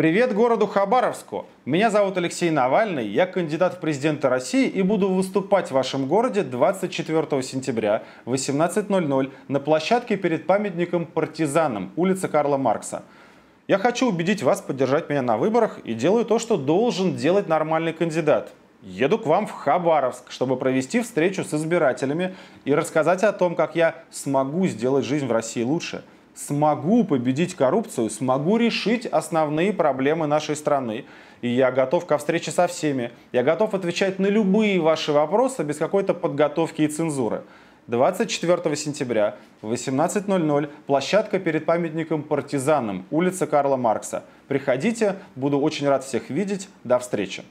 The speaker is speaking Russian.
Привет городу Хабаровску! Меня зовут Алексей Навальный, я кандидат в президенты России и буду выступать в вашем городе 24 сентября в 18.00 на площадке перед памятником партизанам улица Карла Маркса. Я хочу убедить вас поддержать меня на выборах и делаю то, что должен делать нормальный кандидат. Еду к вам в Хабаровск, чтобы провести встречу с избирателями и рассказать о том, как я смогу сделать жизнь в России лучше – смогу победить коррупцию, смогу решить основные проблемы нашей страны. И я готов ко встрече со всеми. Я готов отвечать на любые ваши вопросы без какой-то подготовки и цензуры. 24 сентября в 18.00 площадка перед памятником партизанам, улица Карла Маркса. Приходите, буду очень рад всех видеть. До встречи.